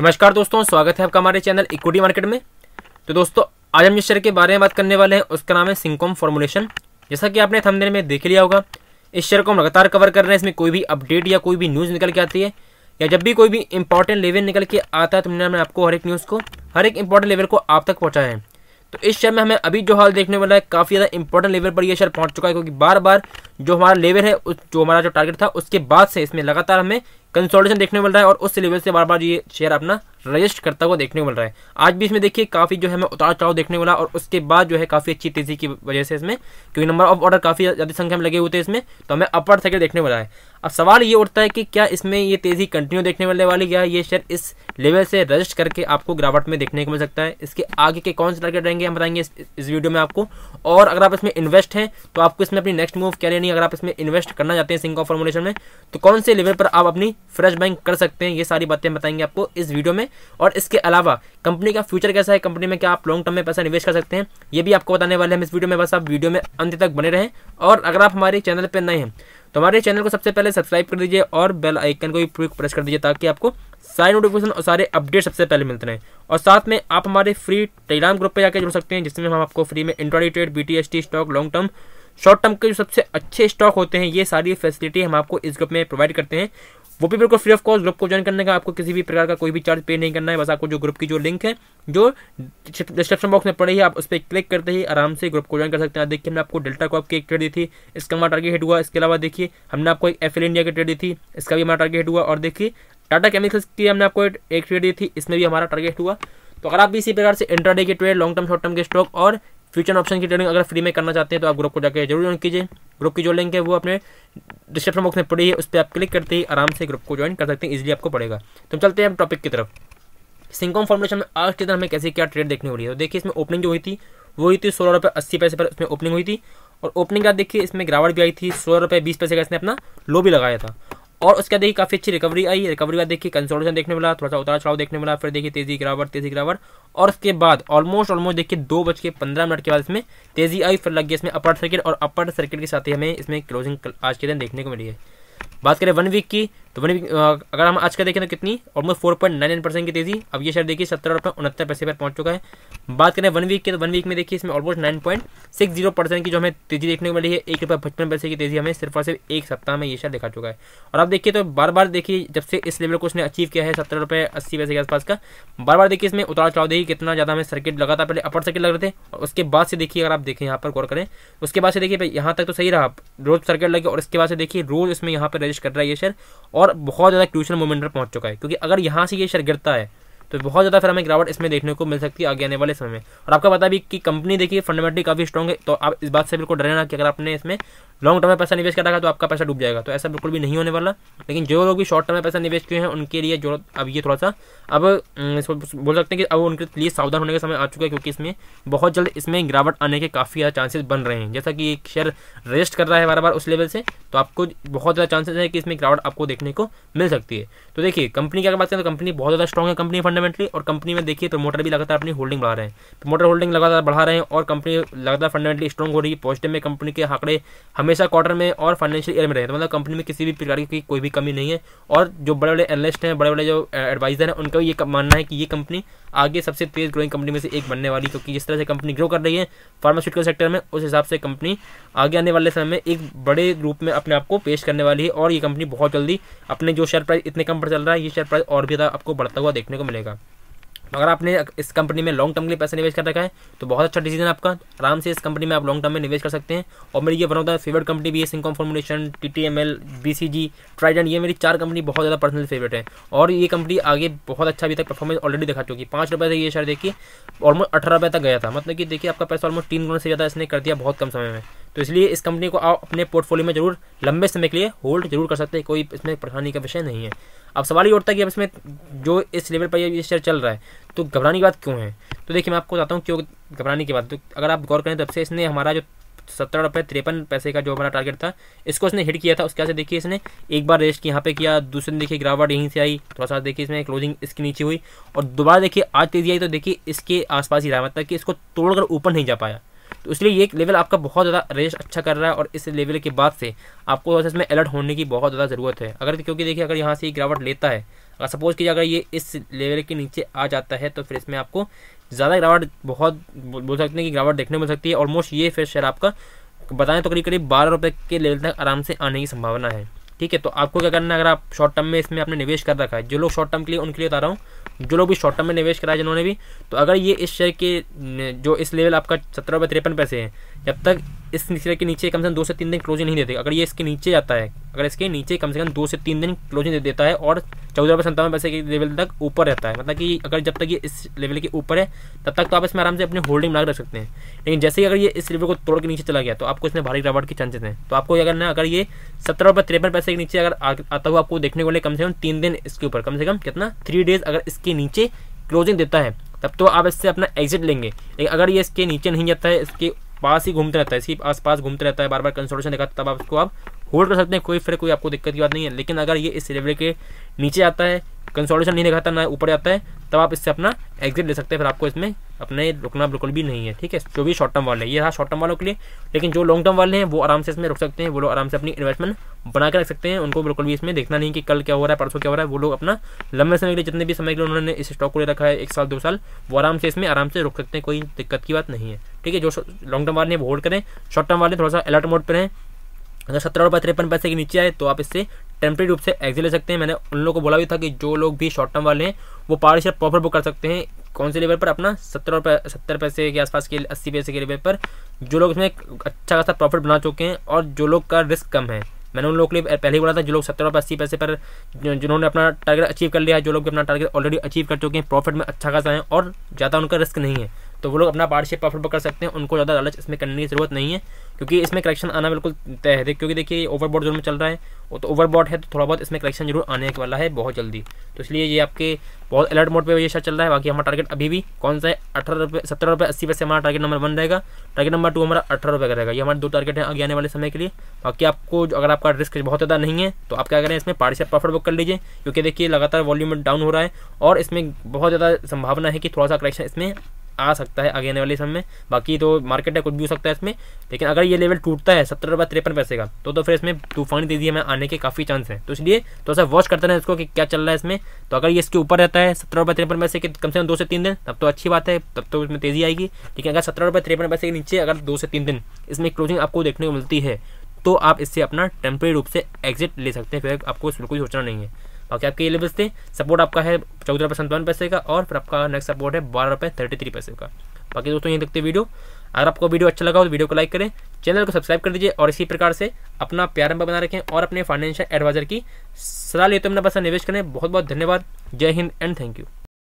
नमस्कार दोस्तों स्वागत है आपका हमारे चैनल इक्विटी मार्केट में तो दोस्तों आज हम जिस शेयर के बारे में बात करने वाले हैं उसका नाम है सिंकॉम फॉर्मुलेशन जैसा कि आपने थंबनेल में देख लिया होगा इस शेयर को हम लगातार कवर कर रहे हैं इसमें कोई भी अपडेट या कोई भी न्यूज़ निकल के आती है या जब भी कोई भी इंपॉर्टेंट लेवल निकल के आता है तो मैंने आपको हर एक न्यूज़ को हर एक इंपॉर्टेंट लेवल को आप तक पहुँचाया है तो इस शेयर में हमें अभी जो हाल देखने वाला है काफ़ी ज़्यादा इंपॉर्टेंट लेवल पर यह शेयर पहुंच चुका है क्योंकि बार बार जो हमारा लेवल है जो हमारा जो टारगेट था उसके बाद से इसमें लगातार हमें कंसोलिडेशन देखने को मिल रहा है और उस सिलेबस से बार बार ये शेयर अपना रजिस्ट करता हुआ देखने को मिल रहा है आज भी इसमें देखिए काफ़ी जो है हमें उतार चढ़ाव देखने मिला और उसके बाद जो है काफ़ी अच्छी तेजी की वजह से इसमें क्योंकि नंबर ऑफ ऑर्डर काफ़ी ज़्यादा संख्या में लगे हुए थे इसमें तो हमें अपर सेकेंड देखने मिला है अब सवाल ये उठता है कि क्या इसमें ये तेज़ी कंटिन्यू देखने मिलने वाली या ये शेयर इस लेवल से रजिस्ट करके आपको गिरावट में देखने को मिल सकता है इसके आगे के कौन से टारगेट रहेंगे हम बताएंगे इस, वीडियो में आपको और अगर आप इसमें इन्वेस्ट हैं तो आपको इसमें अपनी नेक्स्ट मूव क्या लेनी अगर आप इसमें इन्वेस्ट करना चाहते हैं सिंको फॉर्मुलेशन में तो कौन से लेवल पर आप अपनी फ्रेश बैंक कर सकते हैं ये सारी बातें बताएंगे आपको इस वीडियो में और इसके अलावा कंपनी का फ्यूचर कैसा है कंपनी में क्या आप लॉन्ग टर्म में पैसा निवेश कर सकते हैं ये भी आपको बताने वाले हैं इस वीडियो में बस आप वीडियो में अंत तक बने रहें और अगर आप हमारे चैनल पर नए हैं तो हमारे चैनल को सबसे पहले सब्सक्राइब कर दीजिए और बेल आइकन को भी प्रेस कर दीजिए ताकि आपको सारे नोटिफिकेशन और सारे अपडेट सबसे पहले मिलते रहें और साथ में आप हमारे फ्री टेलीग्राम ग्रुप पर जाकर जुड़ सकते हैं जिसमें हम आपको फ्री में intraday trade B stock long term short term के जो सबसे अच्छे स्टॉक होते हैं ये सारी फैसिलिटी हम आपको इस ग्रुप में प्रोवाइड करते हैं वो भी बिल्कुल फ्री ऑफ कॉस्ट ग्रुप को ज्वाइन करने का आपको किसी भी प्रकार का कोई भी चार्ज पे नहीं करना है बस आपको जो ग्रुप की जो लिंक है जो डिस्क्रिप्शन बॉक्स में पड़ी है आप उस पर क्लिक करते ही आराम से ग्रुप को ज्वाइन कर सकते हैं देखिए हमने आपको डेल्टा कॉप की एक ट्रेड दी थी इसका हमारा टारगेट हुआ इसके अलावा देखिए हमने आपको एक एफ इंडिया की ट्रेड दी थी इसका भी हमारा टारगेट हुआ और देखिए टाटा केमिकल्स की हमने आपको एक ट्रेड दी थी इसमें भी हमारा टारगेट हुआ तो अगर आप भी इसी प्रकार से इंट्राडे के trade long term short term के स्टॉक और फ्यूचर ऑप्शन की ट्रेडिंग अगर फ्री में करना चाहते हैं तो आप ग्रुप को जाकर जरूर ज्वाइन कीजिए ग्रुप की जो लिंक है वो अपने डिस्क्रिप्शन बॉक्स में पड़ी है उस पर आप क्लिक करते ही आराम से ग्रुप को ज्वाइन कर सकते हैं इजिली आपको पड़ेगा तो चलते हैं हम टॉपिक की तरफ सिंकॉम फॉर्मेशन में आज के दिन हमें कैसे क्या ट्रेड देखने रही है तो देखिए इसमें ओपनिंग जो हुई थी वो हुई थी सोलह रुपये अस्सी पैसे पर उसमें ओपनिंग हुई थी और ओपनिंग का देखिए इसमें गिरावट भी आई थी सोलह रुपये बीस पैसे का इसने अपना लो भी लगाया था और उसके देखिए काफ़ी अच्छी रिकवरी आई रिकवरी बाद देखिए कंसोलेशन देखने मिला थोड़ा सा उतार चढ़ाव देखने मिला फिर देखिए तेजी गिरावट तेजी गिरावट और उसके बाद ऑलमोस्ट ऑलमोस्ट देखिए दो बज के पंद्रह मिनट के बाद इसमें तेजी आई फिर लग गई इसमें अपर सर्किट और अपर सर्किट के साथ ही हमें इसमें क्लोजिंग आज के दिन देखने को मिली है बात करें वन वीक की तो वहीं अगर हम आज का देखें तो कितनी almost four point nine nine percent की तेजी अब ये शेयर देखिए सत्रह रुपये उनहत्तर पैसे पर पहुंच चुका है बात करें वन वीक की तो वन वीक में देखिए इसमें almost nine point six zero percent की जो हमें तेजी देखने को मिली है एक रुपये पचपन पैसे की तेजी हमें सिर्फ और सिर्फ एक सप्ताह में ये शेयर दिखा चुका है और आप देखिए तो बार बार देखिए जब से इस लेवल को उसने अचीव किया है सत्रह रुपये अस्सी पैसे के आसपास का बार बार देखिए इसमें उतार चढ़ाव देखिए कितना ज़्यादा हमें सर्किट लगा था पहले अपर सर्किट लग रहे थे और उसके बाद से देखिए अगर आप देखें यहाँ पर गौर करें उसके बाद से देखिए यहाँ तक तो सही रहा रोज सर्किट लगे और इसके बाद से देखिए रोज इसमें यहाँ पर रजिस्ट कर रहा है ये शेयर और और बहुत ज़्यादा क्रूशल मोमेंट पर पहुंच चुका है क्योंकि अगर यहाँ से ये शेयर गिरता है तो बहुत ज़्यादा फिर हमें गिरावट इसमें देखने को मिल सकती है आगे आने वाले समय में और आपका पता भी कि कंपनी देखिए फंडामेंटली काफ़ी स्ट्रॉग है तो आप इस बात से बिल्कुल डरे ना कि अगर आपने इसमें लॉन्ग टर्म में पैसा निवेश कर रखा तो आपका पैसा डूब जाएगा तो ऐसा बिल्कुल भी नहीं होने वाला लेकिन जो लोग भी शॉर्ट टर्म में पैसा निवेश किए हैं उनके लिए जो अब ये थोड़ा सा अब बोल सकते हैं कि अब उनके लिए सावधान होने का समय आ चुका है क्योंकि इसमें बहुत जल्द इसमें गिरावट आने के काफ़ी ज़्यादा चांसेस बन रहे हैं जैसा कि एक शेयर रजिस्ट कर रहा है बार बार उस लेवल से तो आपको बहुत ज़्यादा चांसेस है कि इसमें गिरावट आपको देखने को मिल सकती है तो देखिए कंपनी की अगर बात करें तो कंपनी बहुत ज़्यादा स्ट्रॉग है कंपनी फंड फंडामेंटली और कंपनी में देखिए प्रमोटर भी लगातार अपनी होल्डिंग बढ़ा रहे हैं प्रमोटर होल्डिंग लगातार बढ़ा रहे हैं और कंपनी लगातार फंडामेंटली स्ट्रॉग हो रही है पॉजिटिव में कंपनी के आंकड़े हमेशा क्वार्टर में और फाइनेंशियल ईयर में रहे तो मतलब कंपनी में किसी भी प्रकार की कोई भी कमी नहीं है और जो बड़े बड़े एनलिस्ट हैं बड़े बड़े जो एडवाइजर हैं उनका ये मानना है कि ये कंपनी आगे सबसे तेज ग्रोइंग कंपनी में से एक बनने वाली क्योंकि जिस तरह से कंपनी ग्रो कर रही है फार्मास्यूटिकल सेक्टर में उस हिसाब से कंपनी आगे आने वाले समय में एक बड़े रूप में अपने आप को पेश करने वाली है और ये कंपनी बहुत जल्दी अपने जो शेयर प्राइस इतने कम पर चल रहा है ये शेयर प्राइस और भी ज़्यादा आपको बढ़ता हुआ देखने को मिलेगा अगर आपने इस कंपनी में लॉन्ग टर्म के लिए पैसा निवेश कर रखा है तो बहुत अच्छा डिसीजन आपका आराम से इस कंपनी में आप लॉन्ग टर्म में निवेश कर सकते हैं और मेरी ये वन है फेवरेट कंपनी भी है Syncom formulation T T M L B C G Trident ये मेरी चार कंपनी बहुत ज़्यादा पर्सनल फेवरेट है और ये कंपनी आगे बहुत अच्छा अभी तक परफॉर्मेंस ऑलरेडी दिखा चुकी है पाँच रुपये से ये शेयर देखिए ऑलमोस्ट अठारह रुपये तक गया था मतलब कि देखिए आपका पैसा ऑलमोस्ट तीन गुना से ज़्यादा इसने कर दिया बहुत कम समय में तो इसलिए इस कंपनी को आप अपने पोर्टफोलियो में जरूर लंबे समय के लिए होल्ड जरूर कर सकते हैं कोई इसमें परेशानी का विषय नहीं है अब सवाल ये उठता है कि अब इसमें जो इस लेवल पर ये शेयर चल रहा है तो घबराने की बात क्यों है तो देखिए मैं आपको बताता हूँ क्यों घबराने की बात तो अगर आप गौर करें तो तब से इसने हमारा जो सत्रह रुपये तिरपन पैसे का जो हमारा टारगेट था इसको इसने हिट किया था उसके बाद से देखिए इसने एक बार रेस्ट यहाँ पे किया दूसरे दिन देखिए गिरावट यहीं से आई थोड़ा सा देखिए इसमें क्लोजिंग इसके नीचे हुई और दोबारा देखिए आज तेजी आई तो देखिए इसके आसपास ही रहा मतलब कि इसको तोड़कर ऊपर नहीं जा पाया तो इसलिए ये लेवल आपका बहुत ज़्यादा रेस्ट अच्छा कर रहा है और इस लेवल के बाद से आपको इसमें अलर्ट होने की बहुत ज़्यादा ज़रूरत है अगर क्योंकि देखिए अगर यहाँ से गिरावट लेता है अगर सपोज़ कीजिए अगर ये इस लेवल के नीचे आ जाता है तो फिर इसमें आपको ज़्यादा गिरावट बहुत बोल सकते हैं कि गिरावट देखने मिल सकती है ऑलमोस्ट ये फिर शेयर आपका बताएं तो करीब करीब बारह रुपये के लेवल तक आराम से आने की संभावना है ठीक है तो आपको क्या करना है अगर आप शॉर्ट टर्म में इसमें आपने निवेश कर रखा है जो लोग शॉर्ट टर्म के लिए उनके लिए बता रहा हूँ जो लोग भी शॉर्ट टर्म में निवेश कराए जिन्होंने भी तो अगर ये इस शेयर के जो इस लेवल आपका सत्रह रुपये तिरपन पैसे हैं जब तक इस सिरे के नीचे कम से कम दो से तीन दिन क्लोजिंग नहीं देते अगर ये इसके नीचे जाता है अगर इसके नीचे कम से कम दो से तीन दिन क्लोजिंग दे देता है और चौदह रुपये संतावन पैसे के लेवल तक ऊपर रहता है मतलब कि अगर जब तक ये इस लेवल के ऊपर है तब तक तो आप इसमें आराम से अपनी होल्डिंग बना रख सकते हैं लेकिन जैसे ही अगर ये इस लेवल को तोड़ के नीचे चला गया तो आपको इसमें भारी गिरावट के चांसेस हैं तो आपको अगर ना अगर ये सत्रह रुपये तिरपन पैसे के नीचे अगर आता हुआ आपको देखने को मिले कम से कम तीन दिन इसके ऊपर कम से कम कितना थ्री डेज अगर इसके नीचे क्लोजिंग देता है तब तो आप इससे अपना एग्जिट लेंगे लेकिन अगर ये इसके नीचे नहीं जाता है इसके पास ही घूमते रहता है आस पास घूमते रहता है बार बार कंसोलेशन दिखाता तब आप उसको आप होल्ड कर सकते हैं कोई फिर कोई आपको दिक्कत की बात नहीं है लेकिन अगर ये इस लेवल के नीचे आता है कंसोलेशन नहीं दिखाता ना ऊपर आता है तब आप इससे अपना एग्जिट ले सकते हैं फिर आपको इसमें अपने रुकना बिल्कुल भी नहीं है ठीक है जो भी शॉर्ट टर्म वाले ये रहा शॉर्ट टर्म वालों के लिए लेकिन जो लॉन्ग टर्म वाले हैं वो आराम से इसमें रुक सकते हैं वो लोग आराम से अपनी इन्वेस्टमेंट बना के रख सकते हैं उनको बिल्कुल भी इसमें देखना नहीं कि कल क्या हो रहा है परसों क्या हो रहा है वो लोग अपना लंबे समय के लिए जितने भी समय के लिए उन्होंने इस स्टॉक को ले रखा है एक साल दो साल वो आराम से इसमें आराम से रुक सकते हैं कोई दिक्कत की बात नहीं है ठीक है जो लॉन्ग टर्म वाले हैं वो होल्ड करें शॉर्ट टर्म वाले थोड़ा सा अलर्ट मोड पर हैं अगर सत्रह रुपये तिरपन पैसे के नीचे आए तो आप इससे टेम्प्रेरी रूप से एग्जिट ले सकते हैं मैंने उन लोगों को बोला भी था कि जो लोग भी शॉर्ट टर्म वाले हैं वो पावर शेयर प्रॉफिट बुक कर सकते हैं कौन से लेवल पर अपना सत्तर रुपये सत्तर पैसे के आसपास के अस्सी पैसे के लेवल पर जो लोग इसमें अच्छा खासा प्रॉफिट बना चुके हैं और जो लोग का रिस्क कम है मैंने उन लोगों के लिए पहले ही बोला था जो लोग सत्तर रुपये अस्सी पैसे पर जिन्होंने अपना टारगेट अचीव कर लिया है जो लोग अपना टारगेट ऑलरेडी अचीव कर चुके हैं प्रॉफिट में अच्छा खासा है और ज़्यादा उनका रिस्क नहीं है तो वो लोग अपना पार्टशिप अफोर्ड कर सकते हैं उनको ज़्यादा लालच इसमें करने की ज़रूरत नहीं है क्योंकि इसमें करेक्शन आना बिल्कुल तय है क्योंकि देखिए ओवरबॉड जोन में चल रहा है वो तो ओवरबॉड है तो थोड़ा बहुत इसमें करेक्शन जरूर आने वाला है बहुत जल्दी तो इसलिए ये आपके बहुत अलर्ट मोड पर ये शायद चल रहा है बाकी हमारा टारगेट अभी भी कौन सा है अठारह रुपये सत्रह रुपये अस्सी पैसे हमारा टारगेट नंबर वन रहेगा टारगेट नंबर टू हमारा अठारह रुपये का रहेगा ये हमारे दो टारगेट हैं आगे आने वाले समय के लिए बाकी आपको अगर आपका रिस्क बहुत ज़्यादा नहीं है तो आप क्या करें इसमें पार्टिसिपेट प्रॉफिट बुक कर लीजिए क्योंकि देखिए लगातार वॉल्यूम डाउन हो रहा है और इसमें बहुत ज़्यादा संभावना है कि थोड़ा सा करेक्शन इसमें आ सकता है आगे आने वाले समय में बाकी तो मार्केट है कुछ भी हो सकता है इसमें लेकिन अगर ये लेवल टूटता है सत्तर रुपये तिरपन पैसे का तो तो फिर इसमें तूफानी तेजी हमें आने के काफ़ी चांस हैं तो इसलिए थोड़ा सा वॉच करते रहे इसको कि क्या चल रहा है इसमें तो अगर ये इसके ऊपर रहता है सत्तर रुपये तिरपन पैसे के कम से कम दो से तीन दिन तब तो अच्छी बात है तब तो इसमें तेज़ी आएगी लेकिन अगर सत्रह रुपये तिरपन पैसे के नीचे अगर दो से तीन दिन इसमें क्लोजिंग आपको देखने को मिलती है तो आप इससे अपना टेम्प्रेरी रूप से एग्जिट ले सकते हैं फिर आपको बिल्कुल सोचना नहीं है बाकी आपके ये लेवल्स थे सपोर्ट आपका है चौदह रुपये संतावन पैसे का और फिर आपका नेक्स्ट सपोर्ट है बारह रुपये थर्टी थ्री पैसे का बाकी दोस्तों यहीं देखते वीडियो अगर आपको वीडियो अच्छा लगा हो तो वीडियो को लाइक करें चैनल को सब्सक्राइब कर दीजिए और इसी प्रकार से अपना प्यार बना रखें और अपने फाइनेंशियल एडवाइजर की सलाह लेते तो अपना पैसा निवेश करें बहुत बहुत धन्यवाद जय हिंद एंड थैंक यू